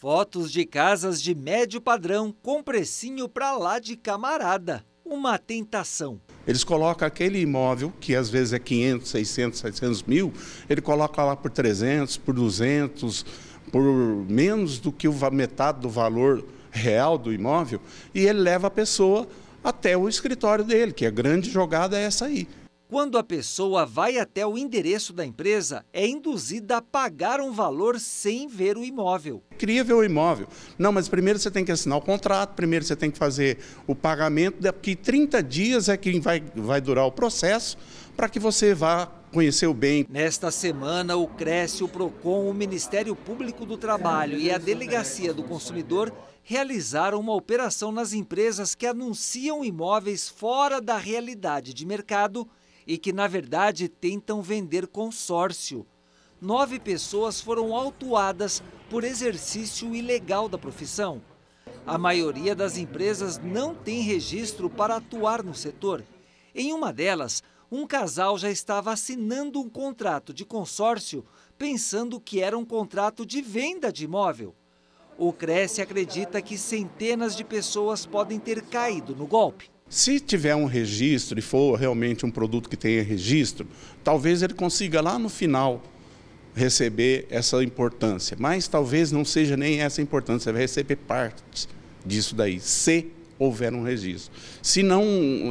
Fotos de casas de médio padrão com precinho pra lá de camarada. Uma tentação. Eles colocam aquele imóvel, que às vezes é 500, 600, 700 mil, ele coloca lá por 300, por 200, por menos do que metade do valor real do imóvel, e ele leva a pessoa até o escritório dele, que a grande jogada é essa aí. Quando a pessoa vai até o endereço da empresa, é induzida a pagar um valor sem ver o imóvel. Queria é ver o imóvel. Não, mas primeiro você tem que assinar o contrato, primeiro você tem que fazer o pagamento, porque 30 dias é que vai, vai durar o processo para que você vá conhecer o bem. Nesta semana, o Cresce, o PROCON, o Ministério Público do Trabalho e a Delegacia do Consumidor realizaram uma operação nas empresas que anunciam imóveis fora da realidade de mercado e que, na verdade, tentam vender consórcio. Nove pessoas foram autuadas por exercício ilegal da profissão. A maioria das empresas não tem registro para atuar no setor. Em uma delas, um casal já estava assinando um contrato de consórcio pensando que era um contrato de venda de imóvel. O Cresce acredita que centenas de pessoas podem ter caído no golpe. Se tiver um registro e for realmente um produto que tenha registro, talvez ele consiga lá no final receber essa importância. Mas talvez não seja nem essa importância, vai receber parte disso daí, se houver um registro. Se não,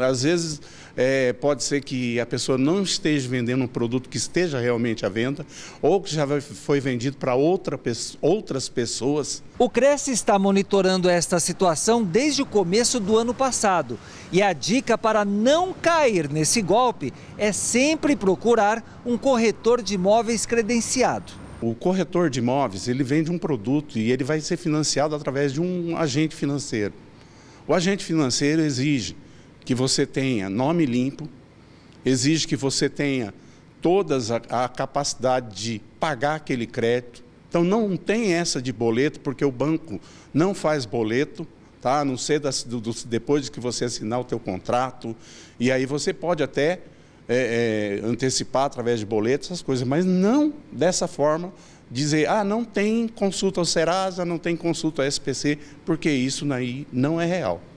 às vezes é, pode ser que a pessoa não esteja vendendo um produto que esteja realmente à venda ou que já foi vendido para outra, outras pessoas. O Cresce está monitorando esta situação desde o começo do ano passado. E a dica para não cair nesse golpe é sempre procurar um corretor de imóveis credenciado. O corretor de imóveis, ele vende um produto e ele vai ser financiado através de um agente financeiro. O agente financeiro exige que você tenha nome limpo, exige que você tenha toda a, a capacidade de pagar aquele crédito. Então não tem essa de boleto, porque o banco não faz boleto, tá? a não ser das, do, do, depois de que você assinar o teu contrato. E aí você pode até é, é, antecipar através de boletos essas coisas, mas não dessa forma dizer, ah, não tem consulta ao Serasa, não tem consulta ao SPC, porque isso aí não é real.